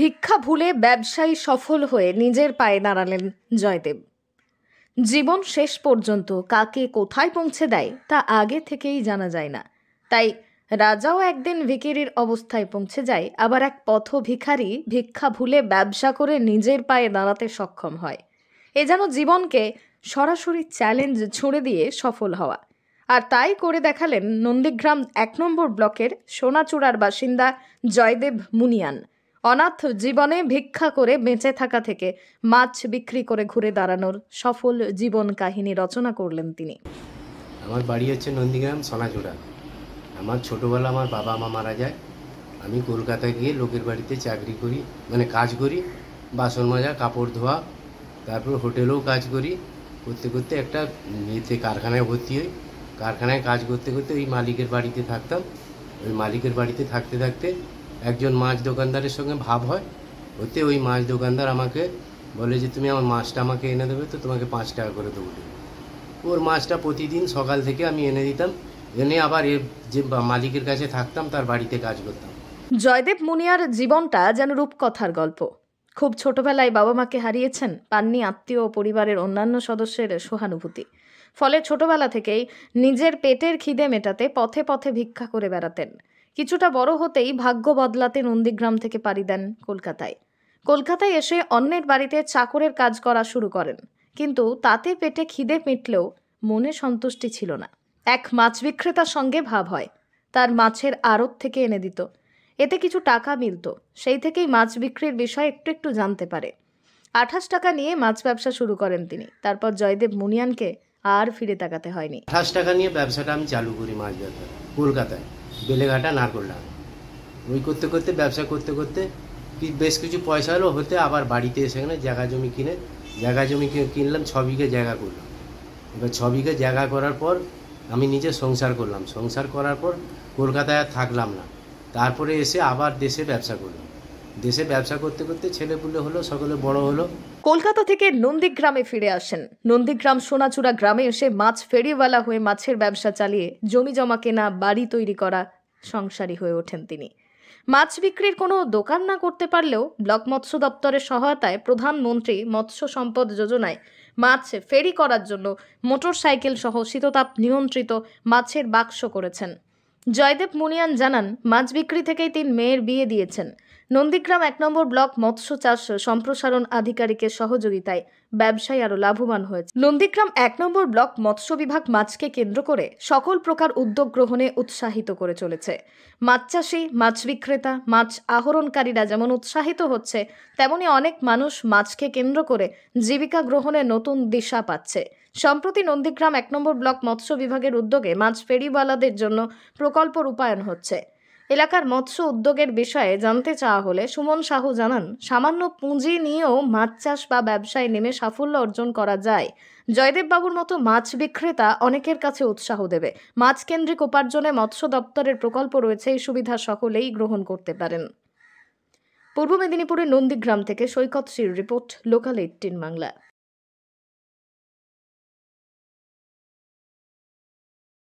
ভিক্ষা ভুলে ব্যবসায়ী সফল হয়ে নিজের পায়ে দাঁড়ালেন জয়দেব জীবন শেষ পর্যন্ত কাকে কোথায় পৌঁছে দেয় তা আগে থেকেই জানা যায় না তাই রাজাও একদিন ভিকিরির অবস্থায় পৌঁছে যায় আবার এক পথ ভিখারি ভিক্ষা ভুলে ব্যবসা করে নিজের পায়ে দাঁড়াতে সক্ষম হয় এ যেন জীবনকে সরাসরি চ্যালেঞ্জ ছুঁড়ে দিয়ে সফল হওয়া আর তাই করে দেখালেন নন্দীগ্রাম এক নম্বর ব্লকের সোনাচূড়ার বাসিন্দা জয়দেব মুনিয়ান অনাথ জীবনে ভিক্ষা করে বেঁচে থাকা থেকে মাছ বিক্রি করে ঘুরে দাঁড়ানোর সফল জীবন কাহিনী রচনা করলেন তিনি আমার বাড়ি হচ্ছে নন্দীগ্রাম সোনাঝুড়া আমার ছোটোবেলা আমার বাবা মা মারা যায় আমি কলকাতায় গিয়ে লোকের বাড়িতে চাকরি করি মানে কাজ করি বাসন মাজা কাপড় ধোয়া তারপর হোটেলেও কাজ করি করতে করতে একটা ইয়েতে কারখানায় ভর্তি হই কারখানায় কাজ করতে করতে ওই মালিকের বাড়িতে থাকতাম ওই মালিকের বাড়িতে থাকতে থাকতে একজন মাছ দোকানদারের সঙ্গে ভাব হয় ওতে ওই মাছ দোকানদার আমাকে বলে যে তুমি আমার মাছটা আমাকে এনে দেবে তো তোমাকে পাঁচ টাকা করে দেবো ওর মাছটা প্রতিদিন সকাল থেকে আমি এনে দিতাম এনে আবার এর যে মালিকের কাছে থাকতাম তার বাড়িতে কাজ করতাম জয়দেব মুনিয়ার জীবনটা যেন রূপকথার গল্প খুব ছোটবেলায় বাবা মাকে হারিয়েছেন পাননি আত্মীয় ও পরিবারের অন্যান্য সদস্যের সহানুভূতি ফলে ছোটবেলা থেকেই নিজের পেটের খিদে মেটাতে পথে পথে ভিক্ষা করে বেড়াতেন কিছুটা বড় হতেই ভাগ্য বদলাতে নন্দীগ্রাম থেকে পাড়ি দেন কলকাতায় কলকাতায় এসে অন্যের বাড়িতে চাকরের কাজ করা শুরু করেন কিন্তু তাতে পেটে খিদে মিটলেও মনে সন্তুষ্টি ছিল না এক মাছ বিক্রেতার সঙ্গে ভাব হয় তার মাছের আড়ত থেকে এনে দিত এতে কিছু টাকা মিলত সেই থেকেই মাছ বিক্রির বিষয় একটু একটু জানতে পারে আঠাশ টাকা নিয়ে মাছ ব্যবসা শুরু করেন তিনি তারপর জয়দেব মুনিয়ানকে আর ফিরে তাকাতে হয়নি আঠাশ টাকা নিয়ে ব্যবসাটা আমি চালু করি মাছ ব্যবসা কলকাতায় বেলেঘাটা করলাম ওই করতে করতে ব্যবসা করতে করতে কি বেশ কিছু পয়সা হলো হতে আবার বাড়িতে এসে এখানে জায়গা জমি কিনে জায়গা জমি কিনলাম ছ বিঘে জায়গা করলাম এবার ছ বিঘে জায়গা করার পর আমি নিজে সংসার করলাম সংসার করার পর কলকাতায় থাকলাম না তারপরে এসে আবার দেশে ব্যবসা করলাম দেশে ব্যবসা করতে করতে ছেলেপুলে হলো সকলে বড় হলো কলকাতা থেকে নন্দীগ্রামে ফিরে আসেন নন্দীগ্রাম সোনাচূড়া গ্রামে এসে মাছ ফেরিওয়ালা হয়ে মাছের ব্যবসা চালিয়ে জমি জমা কেনা বাড়ি তৈরি করা সংসারী হয়ে ওঠেন তিনি মাছ বিক্রির কোনো দোকান না করতে পারলেও ব্লক মৎস্য দপ্তরের সহায়তায় প্রধানমন্ত্রী মৎস্য সম্পদ যোজনায় মাছ ফেরি করার জন্য মোটর সাইকেল সহ শীততাপ নিয়ন্ত্রিত মাছের বাক্স করেছেন জয়দেব মুনিয়ান জানান মাছ বিক্রি থেকেই তিন মেয়ের বিয়ে দিয়েছেন নন্দীগ্রাম এক নম্বর ব্লক মৎস্য চাষ সম্প্রসারণ আধিকারিকের সহযোগিতায় ব্যবসায় আরও লাভবান হয়েছে নন্দীগ্রাম এক নম্বর ব্লক মৎস্য বিভাগ মাছকে কেন্দ্র করে সকল প্রকার উদ্যোগ গ্রহণে উৎসাহিত করে চলেছে মাছ চাষি মাছ বিক্রেতা মাছ আহরণকারীরা যেমন উৎসাহিত হচ্ছে তেমনি অনেক মানুষ মাছকে কেন্দ্র করে জীবিকা গ্রহণে নতুন দিশা পাচ্ছে সম্প্রতি নন্দীগ্রাম এক নম্বর ব্লক মৎস্য বিভাগের উদ্যোগে মাছ ফেরিওয়ালাদের জন্য প্রকল্প রূপায়ণ হচ্ছে এলাকার মৎস্য উদ্যোগের বিষয়ে জানতে চাওয়া হলে সুমন সাহু জানান সামান্য পুঁজি নিয়েও মাছ চাষ বা ব্যবসায় নেমে সাফল্য অর্জন করা যায় জয়দেববাবুর মতো মাছ বিক্রেতা অনেকের কাছে উৎসাহ দেবে মাছ কেন্দ্রিক উপার্জনে মৎস্য দপ্তরের প্রকল্প রয়েছে এই সুবিধা সকলেই গ্রহণ করতে পারেন পূর্ব মেদিনীপুরের নন্দীগ্রাম থেকে সৈকত শ্রীর রিপোর্ট লোকাল এইটিন বাংলা